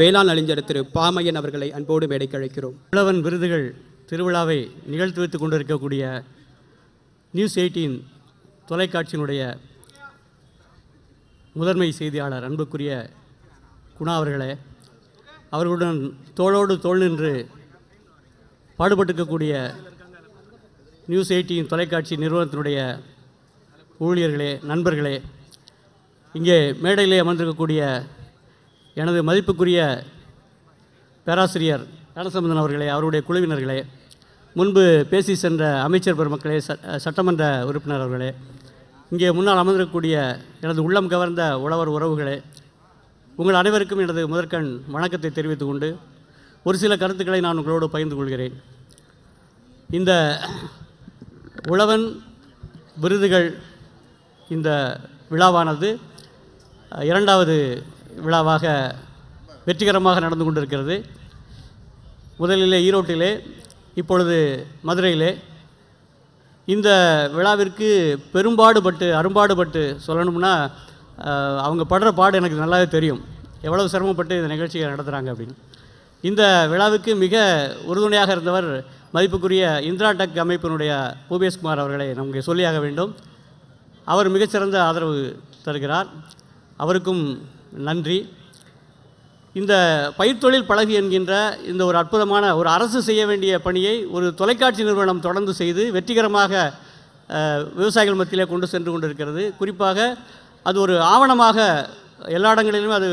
வேளாண் அறிஞர் திரு பாமையன் அவர்களை அன்போடு மேடைக்கு அழைக்கிறோம் புலவன் விருதுகள் திருவிழாவை நிகழ்த்தி வைத்துக் கொண்டிருக்கக்கூடிய நியூஸ் எயிட்டீன் தொலைக்காட்சியினுடைய முதன்மை செய்தியாளர் அன்புக்குரிய குணா அவர்களே அவர்களுடன் தோளோடு தோல் நின்று பாடுபட்டிருக்கக்கூடிய நியூஸ் எயிட்டீன் தொலைக்காட்சி நிறுவனத்தினுடைய ஊழியர்களே நண்பர்களே இங்கே மேடையிலே அமர்ந்திருக்கக்கூடிய எனது மதிப்புக்குரிய பேராசிரியர் ஞானசம்பந்தன் அவர்களே அவருடைய குழுவினர்களே முன்பு பேசி சென்ற அமைச்சர் பெருமக்களே சட்டமன்ற உறுப்பினர் அவர்களே இங்கே முன்னால் அமர்ந்திருக்கக்கூடிய எனது உள்ளம் கவர்ந்த உழவர் உறவுகளே உங்கள் அனைவருக்கும் எனது முதற்கண் வணக்கத்தை தெரிவித்துக் கொண்டு ஒரு சில கருத்துக்களை நான் உங்களோடு பகிர்ந்து கொள்கிறேன் இந்த உழவன் விருதுகள் இந்த விழாவானது இரண்டாவது விழாவாக வெற்றிகரமாக நடந்து கொண்டிருக்கிறது முதலிலே ஈரோட்டிலே இப்பொழுது மதுரையிலே இந்த விழாவிற்கு பெரும்பாடுபட்டு அரும்பாடுபட்டு சொல்லணும்னா அவங்க படுற பாடு எனக்கு நல்லாவே தெரியும் எவ்வளவு சிரமப்பட்டு இந்த நிகழ்ச்சியை நடத்துகிறாங்க அப்படின்னு இந்த விழாவுக்கு மிக உறுதுணையாக இருந்தவர் மதிப்புக்குரிய இந்திரா டக் அமைப்பினுடைய பூபேஷ்குமார் அவர்களை நமக்கு சொல்லியாக வேண்டும் அவர் மிகச்சிறந்த ஆதரவு தருகிறார் அவருக்கும் நன்றி இந்த பயிர்த்தொழில் பழகு என்கின்ற இந்த ஒரு அற்புதமான ஒரு அரசு செய்ய வேண்டிய பணியை ஒரு தொலைக்காட்சி நிறுவனம் தொடர்ந்து செய்து வெற்றிகரமாக விவசாயிகள் மத்தியிலே கொண்டு சென்று கொண்டிருக்கிறது குறிப்பாக அது ஒரு ஆவணமாக எல்லா இடங்களிலும் அது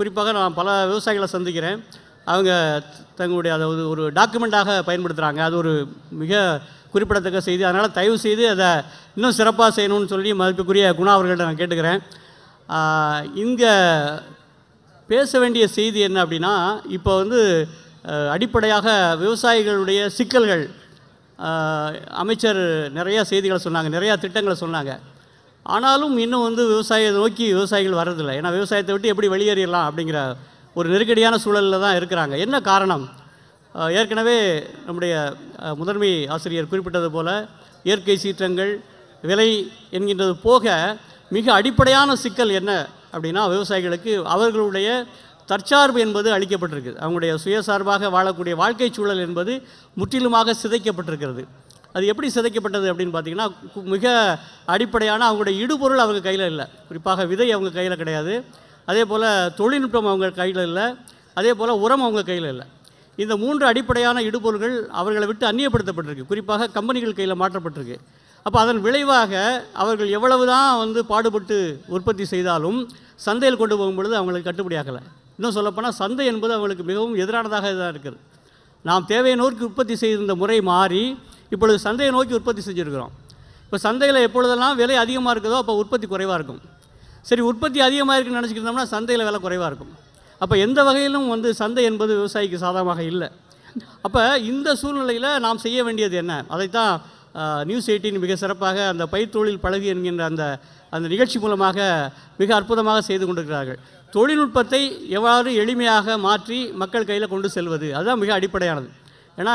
குறிப்பாக நான் பல விவசாயிகளை சந்திக்கிறேன் அவங்க தங்களுடைய அதை ஒரு டாக்குமெண்ட்டாக பயன்படுத்துகிறாங்க அது ஒரு மிக குறிப்பிடத்தக்க செய்தி அதனால் தயவு செய்து அதை இன்னும் சிறப்பாக செய்யணும்னு சொல்லி மதிப்புக்குரிய குணா அவர்கள்ட்ட நான் கேட்டுக்கிறேன் இங்கே பேச வேண்டிய செய்தி என்ன அப்படின்னா இப்போ வந்து அடிப்படையாக விவசாயிகளுடைய சிக்கல்கள் அமைச்சர் நிறையா செய்திகளை சொன்னாங்க நிறையா திட்டங்களை சொன்னாங்க ஆனாலும் இன்னும் வந்து விவசாய நோக்கி விவசாயிகள் வர்றதில்லை ஏன்னா விவசாயத்தை விட்டு எப்படி வெளியேறிடலாம் அப்படிங்கிற ஒரு நெருக்கடியான சூழலில் தான் இருக்கிறாங்க என்ன காரணம் ஏற்கனவே நம்முடைய முதன்மை ஆசிரியர் குறிப்பிட்டது போல் இயற்கை சீற்றங்கள் விலை என்கின்றது போக மிக அடிப்படையான சிக்கல் என்ன அப்படின்னா விவசாயிகளுக்கு அவர்களுடைய தற்சார்பு என்பது அளிக்கப்பட்டிருக்குது அவங்களுடைய சுயசார்பாக வாழக்கூடிய வாழ்க்கை சூழல் என்பது முற்றிலுமாக சிதைக்கப்பட்டிருக்கிறது அது எப்படி சிதைக்கப்பட்டது அப்படின்னு பார்த்தீங்கன்னா மிக அடிப்படையான அவங்களுடைய இடுபொருள் அவங்க கையில் இல்லை குறிப்பாக விதை அவங்க கையில் கிடையாது அதே போல் தொழில்நுட்பம் அவங்க கையில் இல்லை அதே போல் உரம் அவங்க கையில் இல்லை இந்த மூன்று அடிப்படையான இடுபொருள்கள் அவர்களை விட்டு அந்நியப்படுத்தப்பட்டிருக்கு குறிப்பாக கம்பெனிகள் கையில் மாற்றப்பட்டிருக்கு அப்போ அதன் விளைவாக அவர்கள் எவ்வளவு தான் வந்து பாடுபட்டு உற்பத்தி செய்தாலும் சந்தையில் கொண்டு போகும் பொழுது அவங்களுக்கு கட்டுப்படியாகலை இன்னும் சொல்லப்போனால் சந்தை என்பது அவங்களுக்கு மிகவும் எதிரானதாக இதாக இருக்குது நாம் தேவையை நோக்கி உற்பத்தி செய்திருந்த முறை மாறி இப்பொழுது சந்தையை நோக்கி உற்பத்தி செஞ்சுருக்கிறோம் இப்போ சந்தையில் எப்பொழுதெல்லாம் விலை அதிகமாக இருக்குதோ அப்போ உற்பத்தி குறைவாக இருக்கும் சரி உற்பத்தி அதிகமாக இருக்குன்னு நினச்சிக்கிட்டோம்னா சந்தையில் விலை குறைவாக இருக்கும் அப்போ எந்த வகையிலும் வந்து சந்தை என்பது விவசாயிக்கு சாதகமாக இல்லை அப்போ இந்த சூழ்நிலையில் நாம் செய்ய வேண்டியது என்ன அதைத்தான் நியூஸ் எயிட்டின் மிக சிறப்பாக அந்த பயிர்த்தொழில் பழகு என்கின்ற அந்த அந்த நிகழ்ச்சி மூலமாக மிக அற்புதமாக செய்து கொண்டிருக்கிறார்கள் தொழில்நுட்பத்தை எவ்வாறு எளிமையாக மாற்றி மக்கள் கையில் கொண்டு செல்வது அதுதான் மிக அடிப்படையானது ஏன்னா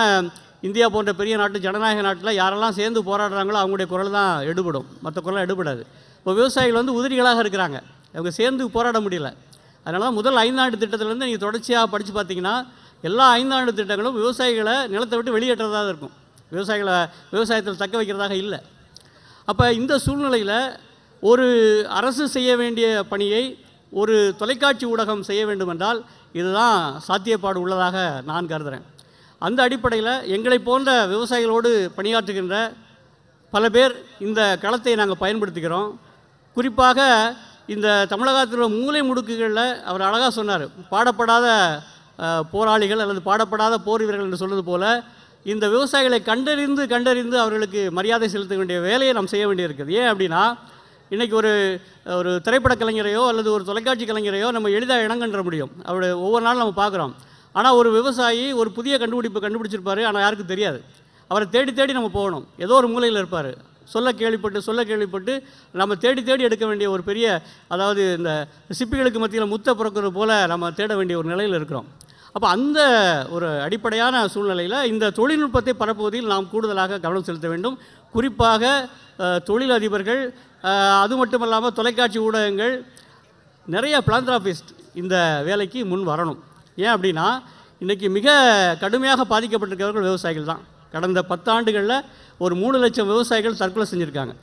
இந்தியா போன்ற பெரிய நாட்டு ஜனநாயக நாட்டில் யாரெல்லாம் சேர்ந்து போராடுறாங்களோ அவங்களுடைய குரல் தான் எடுபடும் மற்ற குரலாம் எடுபடாது இப்போ விவசாயிகள் வந்து உதிரிகளாக இருக்கிறாங்க அவங்க சேர்ந்து போராட முடியல அதனால தான் முதல் ஐந்தாண்டு திட்டத்திலேருந்து நீங்கள் தொடர்ச்சியாக படித்து பார்த்தீங்கன்னா எல்லா ஐந்தாண்டு திட்டங்களும் விவசாயிகளை நிலத்தை விட்டு வெளியேற்றதாக இருக்கும் விவசாயிகளை விவசாயத்தில் தக்க வைக்கிறதாக இல்லை அப்போ இந்த சூழ்நிலையில் ஒரு அரசு செய்ய வேண்டிய பணியை ஒரு தொலைக்காட்சி ஊடகம் செய்ய வேண்டுமென்றால் இதுதான் சாத்தியப்பாடு உள்ளதாக நான் கருதுகிறேன் அந்த அடிப்படையில் எங்களை போன்ற விவசாயிகளோடு பணியாற்றுகின்ற பல பேர் இந்த களத்தை நாங்கள் பயன்படுத்துகிறோம் குறிப்பாக இந்த தமிழகத்தில் உள்ள மூளை முடுக்குகளில் அவர் அழகாக சொன்னார் பாடப்படாத போராளிகள் அல்லது பாடப்படாத போர் வீரர்கள் என்று சொன்னது போல் இந்த விவசாயிகளை கண்டறிந்து கண்டறிந்து அவர்களுக்கு மரியாதை செலுத்த வேண்டிய வேலையை நாம் செய்ய வேண்டியிருக்குது ஏன் அப்படின்னா இன்றைக்கி ஒரு ஒரு திரைப்பட கலைஞரையோ அல்லது ஒரு தொலைக்காட்சி கலைஞரையோ நம்ம எளிதாக இணங்கன்ற முடியும் அவருடைய ஒவ்வொரு நாளும் நம்ம பார்க்குறோம் ஆனால் ஒரு விவசாயி ஒரு புதிய கண்டுபிடிப்பு கண்டுபிடிச்சிருப்பார் ஆனால் யாருக்கும் தெரியாது அவரை தேடி தேடி நம்ம போகணும் ஏதோ ஒரு மூலையில் இருப்பார் சொல்ல கேள்விப்பட்டு சொல்ல கேள்விப்பட்டு நம்ம தேடி தேடி எடுக்க வேண்டிய ஒரு பெரிய அதாவது இந்த சிப்பிகளுக்கு மத்தியில் முத்த பிறக்கிறது போல் நம்ம தேட வேண்டிய ஒரு நிலையில் இருக்கிறோம் அப்போ அந்த ஒரு அடிப்படையான சூழ்நிலையில் இந்த தொழில்நுட்பத்தை பரப்புவதில் நாம் கூடுதலாக கவனம் செலுத்த வேண்டும் குறிப்பாக தொழிலதிபர்கள் அது மட்டும் இல்லாமல் தொலைக்காட்சி ஊடகங்கள் நிறைய பிளாந்திராபிஸ்ட் இந்த வேலைக்கு முன் வரணும் ஏன் அப்படின்னா இன்றைக்கி மிக கடுமையாக பாதிக்கப்பட்டிருக்கிறவர்கள் விவசாயிகள் தான் கடந்த பத்தாண்டுகளில் ஒரு மூணு லட்சம் விவசாயிகள் தற்கொலை செஞ்சுருக்காங்க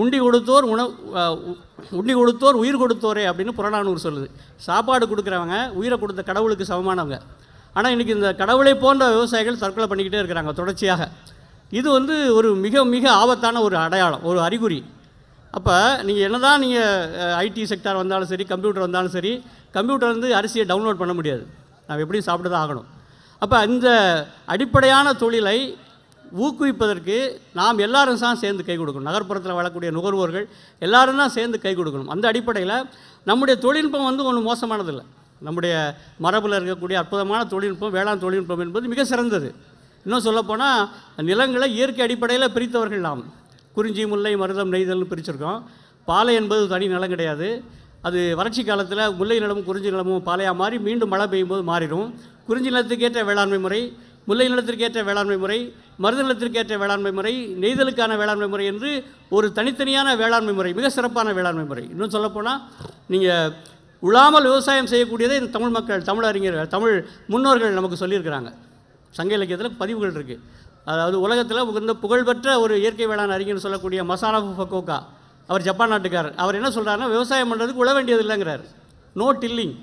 உண்டி கொடுத்தோர் உணவு உண்டி கொடுத்தோர் உயிர் கொடுத்தோரே அப்படின்னு புறநானூறு சொல்லுது சாப்பாடு கொடுக்குறவங்க உயிரை கொடுத்த கடவுளுக்கு சமமானவங்க ஆனால் இன்றைக்கி இந்த கடவுளை போன்ற விவசாயிகள் தற்கொலை பண்ணிக்கிட்டே இருக்கிறாங்க தொடர்ச்சியாக இது வந்து ஒரு மிக மிக ஆபத்தான ஒரு அடையாளம் ஒரு அறிகுறி அப்போ நீங்கள் என்ன தான் நீங்கள் ஐடி செக்டார் வந்தாலும் சரி கம்ப்யூட்டர் வந்தாலும் சரி கம்ப்யூட்டர் வந்து அரிசியை டவுன்லோட் பண்ண முடியாது நாம் எப்படியும் சாப்பிட்டு தான் ஆகணும் அப்போ இந்த அடிப்படையான தொழிலை ஊக்குவிப்பதற்கு நாம் எல்லாரும் தான் சேர்ந்து கை கொடுக்கணும் நகர்ப்புறத்தில் வாழக்கூடிய நுகர்வோர்கள் எல்லாரும் தான் சேர்ந்து கை கொடுக்கணும் அந்த அடிப்படையில் நம்முடைய தொழில்நுட்பம் வந்து ஒன்றும் மோசமானதில்லை நம்முடைய மரபில் இருக்கக்கூடிய அற்புதமான தொழில்நுட்பம் வேளாண் தொழில்நுட்பம் என்பது மிக சிறந்தது இன்னும் சொல்லப்போனால் நிலங்களை இயற்கை அடிப்படையில் பிரித்தவர்கள் நாம் குறிஞ்சி முல்லை மருதம் நெய்தல்னு பிரிச்சிருக்கோம் பாலை என்பது தனி நிலம் கிடையாது அது வறட்சி காலத்தில் முல்லை நிலமும் குறிஞ்சி நிலமும் பாலையாக மாறி மீண்டும் மழை பெய்யும் போது மாறிடும் குறிஞ்சி நிலத்துக்கேற்ற வேளாண்மை முறை முல்லை நிலத்திற்கேற்ற வேளாண்மை முறை மருதநிலத்திற்கேற்ற வேளாண்மை முறை நெய்தலுக்கான வேளாண்மை முறை என்று ஒரு தனித்தனியான வேளாண்மை முறை மிக சிறப்பான வேளாண்மை முறை இன்னும் சொல்லப்போனால் நீங்கள் உழாமல் விவசாயம் செய்யக்கூடியதை இந்த தமிழ் மக்கள் தமிழ் அறிஞர்கள் தமிழ் முன்னோர்கள் நமக்கு சொல்லியிருக்கிறாங்க சங்க இலக்கியத்தில் பதிவுகள் இருக்குது அதாவது உலகத்தில் உகந்த புகழ்பெற்ற ஒரு இயற்கை வேளாண் அறிஞர்னு சொல்லக்கூடிய மசானாஃபு ஃபக்கோக்கா அவர் ஜப்பான் நாட்டுக்காரர் அவர் என்ன சொல்கிறாருன்னா விவசாயம் பண்ணுறதுக்கு உழ வேண்டியது இல்லைங்கிறார் நோ டில்லிங்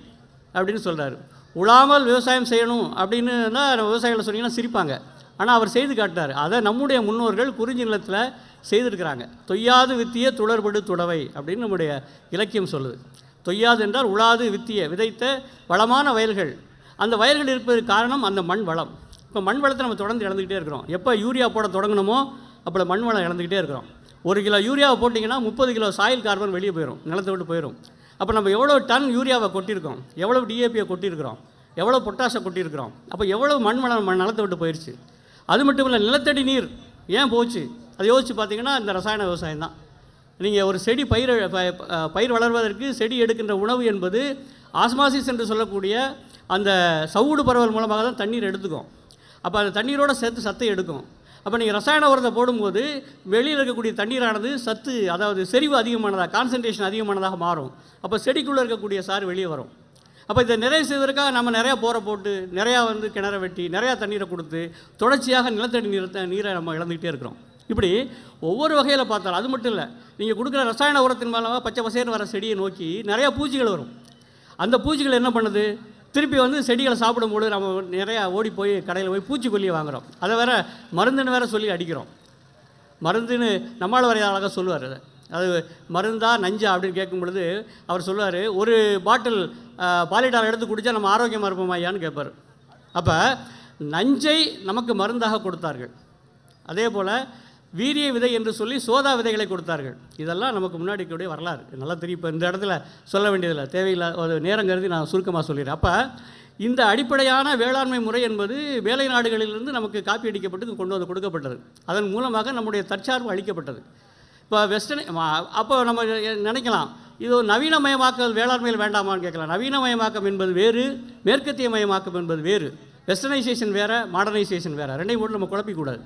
அப்படின்னு சொல்கிறார் உழாமல் விவசாயம் செய்யணும் அப்படின்னு தான் விவசாயிகளை சொன்னீங்கன்னா சிரிப்பாங்க ஆனால் அவர் செய்து காட்டார் அதை நம்முடைய முன்னோர்கள் குறிஞ்சி நிலத்தில் செய்திருக்கிறாங்க தொய்யாது வித்திய துளர்படு துடவை அப்படின்னு நம்முடைய இலக்கியம் சொல்லுது தொய்யாது என்றால் உழாது வித்திய விதைத்த வளமான வயல்கள் அந்த வயல்கள் இருப்பதற்கு காரணம் அந்த மண் வளம் இப்போ மண் வளத்தை நம்ம தொடர்ந்து இழந்துக்கிட்டே இருக்கிறோம் எப்போ யூரியா போட தொடங்கணுமோ அப்போ மண் வளம் இழந்துக்கிட்டே இருக்கிறோம் ஒரு கிலோ யூரியாவை போட்டிங்கன்னா முப்பது கிலோ சாயில் கார்பன் வெளியே போயிடும் நிலத்தை விட்டு போயிடும் அப்போ நம்ம எவ்வளோ டன் யூரியாவை கொட்டியிருக்கோம் எவ்வளோ டிஏபியை கொட்டியிருக்கிறோம் எவ்வளோ பொட்டாஷை கொட்டியிருக்கிறோம் அப்போ எவ்வளோ மண் வளம் நிலத்தை விட்டு போயிடுச்சு அது மட்டும் இல்லை நிலத்தடி நீர் ஏன் போச்சு அது யோசித்து பார்த்தீங்கன்னா இந்த ரசாயன விவசாயம் தான் நீங்கள் ஒரு செடி பயிர் பயிர் வளர்வதற்கு செடி எடுக்கின்ற உணவு என்பது ஆஸ்மாசிஸ் என்று சொல்லக்கூடிய அந்த சவுடு பரவல் மூலமாக தான் தண்ணீர் எடுத்துக்கும் அப்போ அந்த தண்ணீரோடு சேர்த்து சத்தை எடுக்கும் அப்போ நீங்கள் ரசாயன உரத்தை போடும்போது வெளியில் இருக்கக்கூடிய தண்ணீரானது சத்து அதாவது செறிவு அதிகமானதாக கான்சன்ட்ரேஷன் அதிகமானதாக மாறும் அப்போ செடிக்குள்ளே இருக்கக்கூடிய சார் வெளியே வரும் அப்போ இதை நிறைவு செய்வதற்காக நம்ம நிறையா போரை போட்டு நிறையா வந்து கிணற வெட்டி நிறையா தண்ணீரை கொடுத்து தொடர்ச்சியாக நிலத்தடி நீரை நீரை நம்ம இழந்துக்கிட்டே இருக்கிறோம் இப்படி ஒவ்வொரு வகையில் பார்த்தாலும் அது மட்டும் இல்லை நீங்கள் கொடுக்குற ரசாயன உரத்தின் மூலமாக பச்சை பசையர் வர செடியை நோக்கி நிறையா பூச்சிகள் வரும் அந்த பூச்சிகள் என்ன பண்ணுது திருப்பி வந்து செடிகளை சாப்பிடும்போது நம்ம நிறையா ஓடி போய் கடையில் போய் பூச்சிக்கொல்லியை வாங்குகிறோம் அதை வேற மருந்துன்னு வேற சொல்லி அடிக்கிறோம் மருந்துன்னு நம்மளால் வரைய அழகாக சொல்லுவார் அதை அது மருந்தா நஞ்சா அப்படின்னு கேட்கும் பொழுது அவர் சொல்லுவார் ஒரு பாட்டில் பாலிடால் எடுத்து குடித்தா நம்ம ஆரோக்கியமாக இருப்போம் ஐயான்னு கேட்பார் அப்போ நஞ்சை நமக்கு மருந்தாக கொடுத்தார்கள் அதே போல் வீரிய விதை என்று சொல்லி சோதா விதைகளை கொடுத்தார்கள் இதெல்லாம் நமக்கு முன்னாடி கூடிய வரலாறு நல்லா தெரியும் இப்போ இந்த இடத்துல சொல்ல வேண்டியதில்லை அது நேரம் கருதி நான் சுருக்கமாக சொல்லிடுறேன் அப்போ இந்த அடிப்படையான வேளாண்மை முறை என்பது வேலை நாடுகளிலிருந்து நமக்கு காப்பி அடிக்கப்பட்டு கொண்டு வந்து கொடுக்கப்பட்டது அதன் மூலமாக நம்முடைய தற்சார்பு அளிக்கப்பட்டது இப்போ வெஸ்டர்ன் அப்போ நம்ம நினைக்கலாம் இது ஒரு நவீனமயமாக்கல் வேளாண்மையில் வேண்டாமான்னு கேட்கலாம் நவீனமயமாக்கம் என்பது வேறு மேற்கத்திய மயமாக்கம் என்பது வேறு வெஸ்டர்னைசேஷன் வேறு மாடர்னைசேஷன் வேறு ரெண்டையும் கூட நம்ம குழப்பிக்கூடாது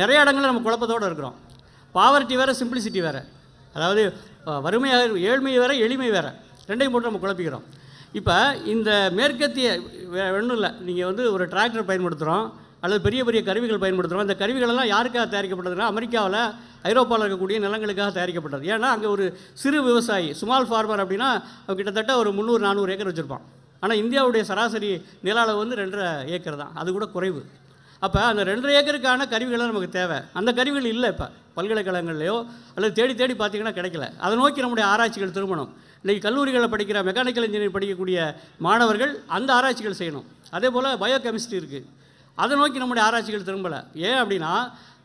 நிறைய இடங்களில் நம்ம குழப்பத்தோடு இருக்கிறோம் பாவர்ட்டி வேறு சிம்பிளிசிட்டி வேறு அதாவது வறுமையாக ஏழ்மை வேறு எளிமை வேறு ரெண்டையும் போட்டு நம்ம குழப்பிக்கிறோம் இப்போ இந்த மேற்கத்திய ஒன்றும் இல்லை நீங்கள் வந்து ஒரு டிராக்டர் பயன்படுத்துகிறோம் அல்லது பெரிய பெரிய கருவிகள் பயன்படுத்துகிறோம் இந்த கருவிகளெல்லாம் யாருக்காக தயாரிக்கப்படுதுன்னா அமெரிக்காவில் ஐரோப்பாவில் இருக்கக்கூடிய நிலங்களுக்காக தயாரிக்கப்பட்டது ஏன்னா அங்கே ஒரு சிறு விவசாயி சுமால் ஃபார்மர் அப்படின்னா கிட்டத்தட்ட ஒரு முந்நூறு நானூறு ஏக்கர் வச்சுருப்பான் ஆனால் இந்தியாவுடைய சராசரி நில அளவு வந்து ரெண்டரை ஏக்கர் தான் அது கூட குறைவு அப்போ அந்த ரெண்டரை ஏக்கருக்கான கருவிகளை நமக்கு தேவை அந்த கருவிகள் இல்லை இப்போ பல்கலைக்கழகங்கள்லையோ அல்லது தேடி தேடி பார்த்திங்கன்னா கிடைக்கல அதை நோக்கி நம்முடைய ஆராய்ச்சிகள் திரும்பணும் இன்றைக்கி கல்லூரிகளில் படிக்கிற மெக்கானிக்கல் இன்ஜினியரிங் படிக்கக்கூடிய மாணவர்கள் அந்த ஆராய்ச்சிகள் செய்யணும் அதே போல் பயோ கெமிஸ்ட்ரி இருக்குது அதை நோக்கி நம்முடைய ஆராய்ச்சிகள் திரும்பலை ஏன் அப்படின்னா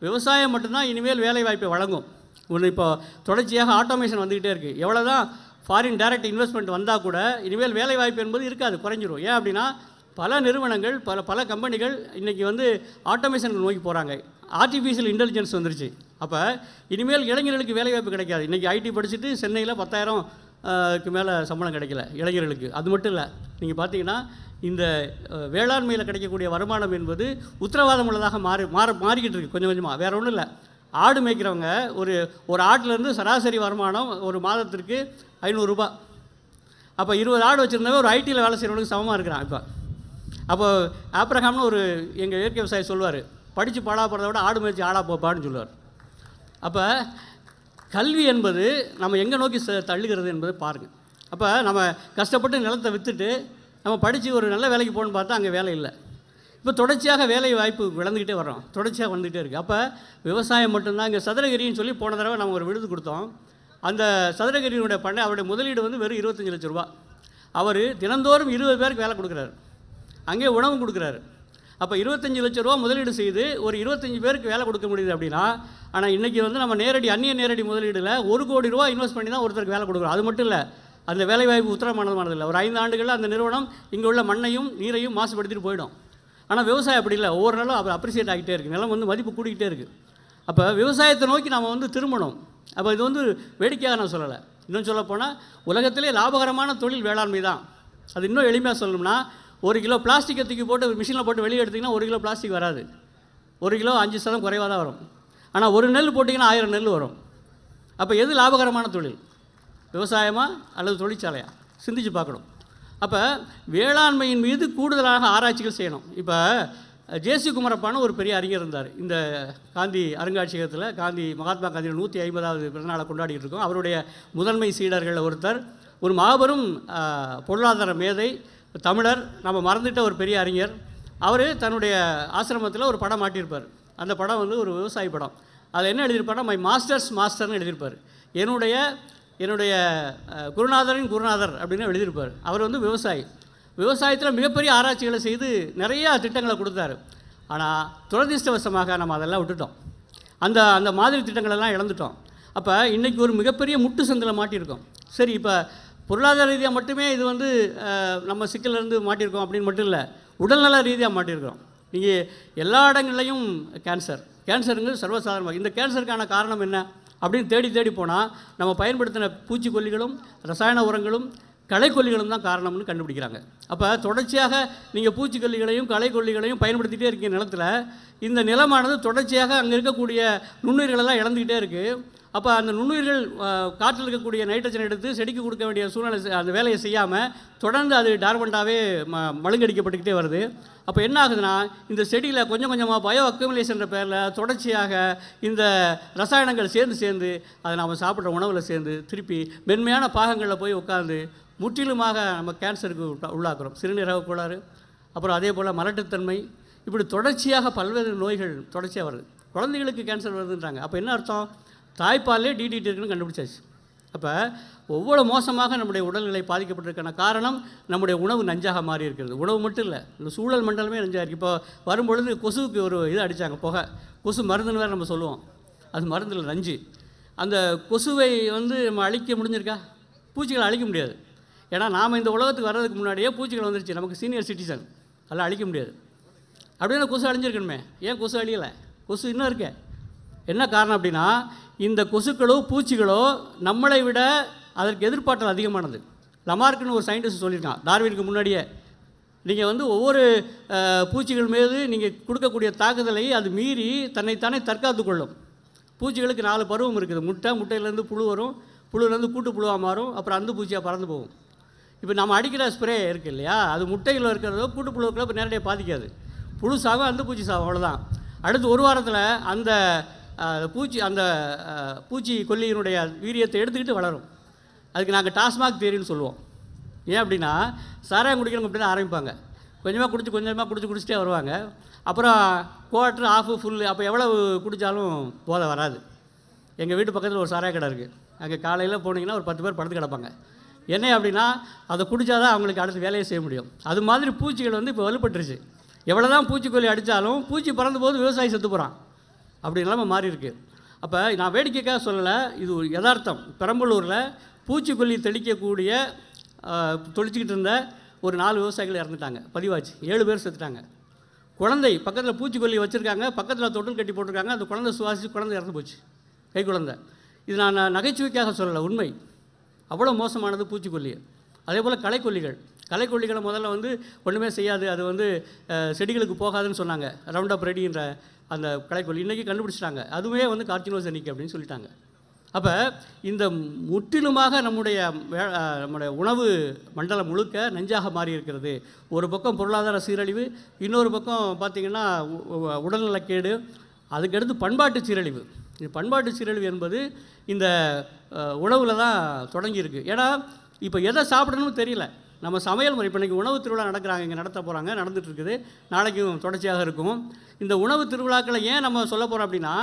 விவசாயம் மட்டும்தான் இனிமேல் வேலைவாய்ப்பை வழங்கும் ஒன்று இப்போ தொடர்ச்சியாக ஆட்டோமேஷன் வந்துக்கிட்டே இருக்குது எவ்வளோ தான் ஃபாரின் டைரக்ட் இன்வெஸ்ட்மெண்ட் வந்தால் கூட இனிமேல் வேலைவாய்ப்பு என்பது இருக்காது குறைஞ்சிரும் ஏன் அப்படின்னா பல நிறுவனங்கள் பல பல கம்பெனிகள் இன்றைக்கி வந்து ஆட்டோமேஷன் நோக்கி போகிறாங்க ஆர்டிஃபிஷியல் இன்டெலிஜென்ஸ் வந்துருச்சு அப்போ இனிமேல் இளைஞர்களுக்கு வேலைவாய்ப்பு கிடைக்காது இன்றைக்கி ஐடி படிச்சுட்டு சென்னையில் பத்தாயிரம் க்கு மேலே சம்பளம் கிடைக்கல இளைஞர்களுக்கு அது மட்டும் இல்லை நீங்கள் பார்த்தீங்கன்னா இந்த வேளாண்மையில் கிடைக்கக்கூடிய வருமானம் என்பது உத்தரவாதம் உள்ளதாக மாறி மாற மாறிக்கிட்டு இருக்குது கொஞ்சம் கொஞ்சமாக வேறு ஒன்றும் இல்லை ஆடு மேய்க்கிறவங்க ஒரு ஒரு ஆட்டிலேருந்து சராசரி வருமானம் ஒரு மாதத்திற்கு ஐநூறுரூபா அப்போ இருபது ஆடு வச்சுருந்தவங்க ஒரு ஐடியில் வேலை செய்கிறவங்களுக்கு சமமாக இருக்கிறான் இப்போ அப்போ ஆப்ரஹாம்னு ஒரு எங்கள் இயற்கை விவசாயி சொல்லுவார் படித்து போகிறத விட ஆடு மேய்ச்சி ஆடா போப்பான்னு சொல்லுவார் அப்போ கல்வி என்பது நம்ம எங்கே நோக்கி தள்ளுகிறது என்பது பாருங்கள் அப்போ நம்ம கஷ்டப்பட்டு நிலத்தை விற்றுட்டு நம்ம படித்து ஒரு நல்ல வேலைக்கு போகணும்னு பார்த்தா அங்கே வேலை இல்லை இப்போ தொடர்ச்சியாக வேலை வாய்ப்பு விளந்துக்கிட்டே வரோம் தொடர்ச்சியாக வந்துக்கிட்டே இருக்குது அப்போ விவசாயம் மட்டும்தான் இங்கே சதுரகிரின்னு சொல்லி போன தடவை நம்ம ஒரு விடுது கொடுத்தோம் அந்த சதுரகிரியினுடைய பண்ணை அவருடைய முதலீடு வந்து வெறும் இருபத்தஞ்சி லட்ச ரூபா அவர் தினந்தோறும் இருபது பேருக்கு வேலை கொடுக்குறாரு அங்கே உணவும் கொடுக்குறாரு அப்போ இருபத்தஞ்சி லட்ச ரூபா முதலீடு செய்து ஒரு இருபத்தஞ்சி பேருக்கு வேலை கொடுக்க முடியுது அப்படின்னா ஆனால் இன்றைக்கி வந்து நம்ம நேரடி அந்நிய நேரடி முதலீடில் ஒரு கோடி ரூபா இன்வெஸ்ட் பண்ணி தான் ஒருத்தருக்கு வேலை கொடுக்குறோம் அது மட்டும் இல்லை அதில் வேலைவாய்ப்பு உத்தரமானது இல்லை ஒரு ஐந்து ஆண்டுகளில் அந்த நிறுவனம் இங்கே உள்ள மண்ணையும் நீரையும் மாசுபடுத்திட்டு போயிடும் ஆனால் விவசாயம் அப்படி இல்லை ஒவ்வொரு நாளும் அப்போ அப்ரிசியேட் ஆகிட்டே இருக்குது நிலம் வந்து மதிப்பு கூடிக்கிட்டே இருக்குது அப்போ விவசாயத்தை நோக்கி நம்ம வந்து திரும்பணும் அப்போ இது வந்து வேடிக்கையாக நான் சொல்லலை இன்னும் சொல்லப்போனால் உலகத்திலே லாபகரமான தொழில் வேளாண்மை தான் அது இன்னும் எளிமையாக சொல்லணும்னா ஒரு கிலோ பிளாஸ்டிக்கை தூக்கி போட்டு மிஷினில் போட்டு வெளியே எடுத்திங்கன்னா ஒரு கிலோ பிளாஸ்டிக் வராது ஒரு கிலோ அஞ்சு சதம் குறைவாக தான் வரும் ஆனால் ஒரு நெல் போட்டிங்கன்னா ஆயிரம் நெல் வரும் அப்போ எது லாபகரமான தொழில் விவசாயமா அல்லது தொழிற்சாலையா சிந்திச்சு பார்க்கணும் அப்போ வேளாண்மையின் மீது கூடுதலாக ஆராய்ச்சிகள் செய்யணும் இப்போ ஜேசி குமரப்பான ஒரு பெரிய அறிஞர் இருந்தார் இந்த காந்தி அருங்காட்சியகத்தில் காந்தி மகாத்மா காந்தியோட நூற்றி ஐம்பதாவது பிறந்தநாளை கொண்டாடிட்டு இருக்கோம் அவருடைய முதன்மை சீடர்களில் ஒருத்தர் ஒரு மாபெரும் பொருளாதார மேதை தமிழர் நம்ம மறந்துட்ட ஒரு பெரிய அறிஞர் அவர் தன்னுடைய ஆசிரமத்தில் ஒரு படம் மாட்டியிருப்பார் அந்த படம் வந்து ஒரு விவசாயி படம் அதில் என்ன எழுதியிருப்பார்னா மை மாஸ்டர்ஸ் மாஸ்டர்னு எழுதியிருப்பார் என்னுடைய என்னுடைய குருநாதரின் குருநாதர் அப்படின்னு எழுதியிருப்பார் அவர் வந்து விவசாயி விவசாயத்தில் மிகப்பெரிய ஆராய்ச்சிகளை செய்து நிறையா திட்டங்களை கொடுத்தாரு ஆனால் துரதிருஷ்டவசமாக நம்ம அதெல்லாம் விட்டுட்டோம் அந்த அந்த மாதிரி திட்டங்களெல்லாம் இழந்துட்டோம் அப்போ இன்றைக்கி ஒரு மிகப்பெரிய முட்டு சந்தில் மாட்டியிருக்கோம் சரி இப்போ பொருளாதார ரீதியாக மட்டுமே இது வந்து நம்ம சிக்கலேருந்து மாட்டியிருக்கோம் அப்படின்னு மட்டும் இல்லை உடல்நல ரீதியாக மாட்டியிருக்கோம் நீங்கள் எல்லா இடங்கள்லையும் கேன்சர் கேன்சருங்கிறது சர்வசாதாரணமாக இந்த கேன்சருக்கான காரணம் என்ன அப்படின்னு தேடி தேடி போனால் நம்ம பயன்படுத்தின பூச்சிக்கொல்லிகளும் ரசாயன உரங்களும் களைக்கொல்லிகளும் தான் காரணம்னு கண்டுபிடிக்கிறாங்க அப்போ தொடர்ச்சியாக நீங்கள் பூச்சிக்கொல்லிகளையும் களைக்கொல்லிகளையும் பயன்படுத்திகிட்டே இருக்கிற நிலத்தில் இந்த நிலமானது தொடர்ச்சியாக அங்கே இருக்கக்கூடிய நுண்ணுயிர்களெல்லாம் இழந்துக்கிட்டே இருக்குது அப்போ அந்த நுண்ணுயிர்கள் காற்றில் இருக்கக்கூடிய நைட்ரஜன் எடுத்து செடிக்கு கொடுக்க வேண்டிய சூழ்நிலை அந்த வேலையை செய்யாமல் தொடர்ந்து அது டார்பண்டாகவே ம மழுங்கடிக்கப்பட்டுக்கிட்டே வருது அப்போ என்ன ஆகுதுன்னா இந்த செடியில் கொஞ்சம் கொஞ்சமாக பயோ அக்யூமுலேஷன்ற பேரில் தொடர்ச்சியாக இந்த ரசாயனங்கள் சேர்ந்து சேர்ந்து அதை நாம் சாப்பிட்ற உணவில் சேர்ந்து திருப்பி மென்மையான பாகங்களில் போய் உட்காந்து முற்றிலுமாக நம்ம கேன்சருக்கு உள்ளாக்குறோம் சிறுநீரக கோளாறு அப்புறம் அதே போல் மலட்டுத்தன்மை இப்படி தொடர்ச்சியாக பல்வேறு நோய்கள் தொடர்ச்சியாக வருது குழந்தைகளுக்கு கேன்சர் வருதுன்றாங்க அப்போ என்ன அர்த்தம் தாய்ப்பாலே டிடிடி இருக்குன்னு கண்டுபிடிச்சாச்சு அப்போ ஒவ்வொரு மோசமாக நம்முடைய உடல்நிலை பாதிக்கப்பட்டிருக்கான காரணம் நம்முடைய உணவு நஞ்சாக மாறி இருக்கிறது உணவு மட்டும் இல்லை இந்த சூழல் மண்டலமே நஞ்சாக இருக்குது இப்போ வரும்பொழுது கொசுவுக்கு ஒரு இது அடித்தாங்க புகை கொசு மருந்துன்னு வேறு நம்ம சொல்லுவோம் அது மருந்தில் நஞ்சு அந்த கொசுவை வந்து நம்ம அழிக்க முடிஞ்சிருக்கா பூச்சிகளை அழிக்க முடியாது ஏன்னா நாம் இந்த உலகத்துக்கு வர்றதுக்கு முன்னாடியே பூச்சிகள் வந்துருச்சு நமக்கு சீனியர் சிட்டிசன் அதெல்லாம் அழிக்க முடியாது அப்படின்னா கொசு அழிஞ்சிருக்கணுமே ஏன் கொசு அழியலை கொசு இன்னும் இருக்கேன் என்ன காரணம் அப்படின்னா இந்த கொசுக்களோ பூச்சிகளோ நம்மளை விட அதற்கு எதிர்பார்த்தல் அதிகமானது லமார்க்குன்னு ஒரு சயின்டிஸ்ட் சொல்லியிருக்கான் டார்வினுக்கு முன்னாடியே நீங்கள் வந்து ஒவ்வொரு பூச்சிகள் மீது நீங்கள் கொடுக்கக்கூடிய தாக்குதலை அது மீறி தன்னைத்தானே தற்காத்து கொள்ளும் பூச்சிகளுக்கு நாலு பருவம் இருக்குது முட்டை முட்டையிலேருந்து புழு வரும் புழுலேருந்து கூட்டு புழுவாக மாறும் அப்புறம் அந்த பூச்சியாக பறந்து போகும் இப்போ நம்ம அடிக்கிற ஸ்ப்ரே இருக்குது இல்லையா அது முட்டையில் இருக்கிறதோ கூட்டு புழுவுக்குள்ள இப்போ நேரடியாக பாதிக்காது புழு சாகும் அந்த பூச்சி சாகும் அவ்வளோதான் அடுத்து ஒரு வாரத்தில் அந்த பூச்சி அந்த பூச்சி கொல்லியினுடைய வீரியத்தை எடுத்துக்கிட்டு வளரும் அதுக்கு நாங்கள் டாஸ்மாக் தேரின்னு சொல்லுவோம் ஏன் அப்படின்னா சாராயம் குடிக்கணும் அப்படின்னு ஆரம்பிப்பாங்க கொஞ்சமாக குடிச்சு கொஞ்சமாக குடிச்சு குடிச்சிட்டே வருவாங்க அப்புறம் குவார்ட்ரு ஆஃபு ஃபுல்லு அப்போ எவ்வளவு குடித்தாலும் போதை வராது எங்கள் வீட்டு பக்கத்தில் ஒரு சாராய கடை இருக்குது அங்கே காலையில் போனீங்கன்னா ஒரு பத்து பேர் படுத்து கிடப்பாங்க என்ன அப்படின்னா அதை குடித்தா தான் அவங்களுக்கு அடுத்து வேலையை செய்ய முடியும் அது மாதிரி பூச்சிகள் வந்து இப்போ வலுப்பட்டுருச்சு எவ்வளோ தான் பூச்சிக்கொல்லி அடித்தாலும் பூச்சி பறந்த போது விவசாயி செத்து போகிறான் அப்படி நிலமை மாறி அப்போ நான் வேடிக்கைக்காக சொல்லலை இது ஒரு யதார்த்தம் பெரம்பலூரில் பூச்சிக்கொல்லி தெளிக்கக்கூடிய தொளிச்சிக்கிட்டு இருந்த ஒரு நாலு விவசாயிகள் இறந்துட்டாங்க பதிவாச்சு ஏழு பேர் செத்துட்டாங்க குழந்தை பக்கத்தில் பூச்சிக்கொல்லி வச்சுருக்காங்க பக்கத்தில் தொட்டில் கட்டி போட்டிருக்காங்க அந்த குழந்தை சுவாசித்து குழந்தை இறந்து போச்சு கை குழந்தை இது நான் நகைச்சுவைக்காக சொல்லலை உண்மை அவ்வளோ மோசமானது பூச்சிக்கொல்லி அதே போல் கலைக்கொல்லிகள் கலைக்கொல்லிகளை முதல்ல வந்து ஒன்றுமே செய்யாது அது வந்து செடிகளுக்கு போகாதுன்னு சொன்னாங்க ரவுண்ட் அப் ரெடின்ற அந்த கலைக்கொல்லி இன்றைக்கி கண்டுபிடிச்சிட்டாங்க அதுவே வந்து கார்த்தினோசனிக் அப்படின்னு சொல்லிட்டாங்க அப்போ இந்த முற்றிலுமாக நம்முடைய நம்முடைய உணவு மண்டலம் முழுக்க நஞ்சாக மாறி இருக்கிறது ஒரு பக்கம் பொருளாதார சீரழிவு இன்னொரு பக்கம் பார்த்திங்கன்னா உடல்நலக்கேடு அதுக்கடுத்து பண்பாட்டு சீரழிவு இது பண்பாட்டு சீரழிவு என்பது இந்த உணவில் தான் தொடங்கியிருக்கு ஏன்னா இப்போ எதை சாப்பிடணும்னு தெரியல நம்ம சமையல் முறை இப்போ இன்றைக்கி உணவு திருவிழா நடக்கிறாங்க இங்கே நடத்த போகிறாங்க நடந்துகிட்ருக்குது நாளைக்கும் தொடர்ச்சியாக இருக்கும் இந்த உணவு திருவிழாக்களை ஏன் நம்ம சொல்ல போகிறோம் அப்படின்னா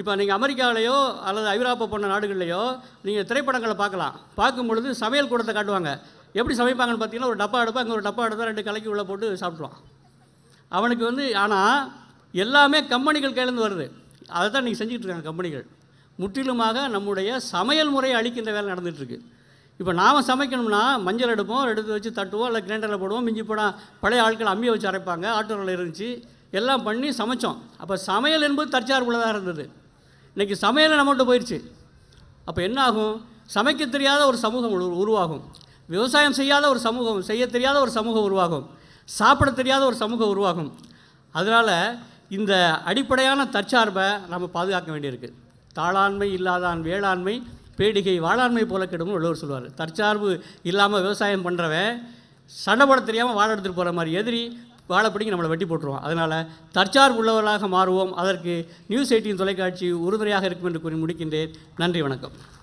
இப்போ நீங்கள் அமெரிக்காவிலேயோ அல்லது ஐரோப்பா போன நாடுகள்லேயோ நீங்கள் திரைப்படங்களை பார்க்கலாம் பார்க்கும் பொழுது சமையல் கூடத்தை காட்டுவாங்க எப்படி சமைப்பாங்கன்னு பார்த்தீங்கன்னா ஒரு டப்பா எடுப்பா அங்கே ஒரு டப்பா எடுத்தால் ரெண்டு கலக்கி உள்ளே போட்டு சாப்பிடுவான் அவனுக்கு வந்து ஆனால் எல்லாமே கம்பெனிகள் கையிலேருந்து வருது அதை தான் நீங்கள் செஞ்சுக்கிட்டு இருக்காங்க கம்பெனிகள் முற்றிலுமாக நம்முடைய சமையல் முறையை அழிக்கின்ற வேலை நடந்துகிட்ருக்கு இப்போ நாம் சமைக்கணும்னா மஞ்சள் எடுப்போம் எடுத்து வச்சு தட்டுவோம் இல்லை கிரைண்டரில் போடுவோம் மிஞ்சி போனால் பழைய ஆட்கள் அம்மியை வச்சு அரைப்பாங்க ஆட்டோரில் இருந்துச்சு எல்லாம் பண்ணி சமைச்சோம் அப்போ சமையல் என்பது தற்சார்புள்ளதாக இருந்தது இன்றைக்கி சமையல் நம்மகிட்ட போயிடுச்சு அப்போ என்ன ஆகும் சமைக்க தெரியாத ஒரு சமூகம் உருவாகும் விவசாயம் செய்யாத ஒரு சமூகம் செய்ய தெரியாத ஒரு சமூகம் உருவாகும் சாப்பிட தெரியாத ஒரு சமூகம் உருவாகும் அதனால் இந்த அடிப்படையான தற்சார்பை நம்ம பாதுகாக்க வேண்டியிருக்கு தாளாண்மை இல்லாதான் வேளாண்மை பேடிகை வாழாண்மை போல கெடும்னு உள்ளவர் சொல்லுவார் தற்சார்பு இல்லாமல் விவசாயம் பண்ணுறவன் சண்டைப்பட தெரியாமல் வாழை எடுத்துகிட்டு போகிற மாதிரி எதிரி வாழை பிடிங்கி நம்மளை வெட்டி போட்டுருவோம் அதனால் தற்சார்பு உள்ளவர்களாக மாறுவோம் அதற்கு நியூஸ் எயிட்டின் தொலைக்காட்சி உறுதுணையாக இருக்கும் என்று கூறி முடிக்கின்றேன் நன்றி வணக்கம்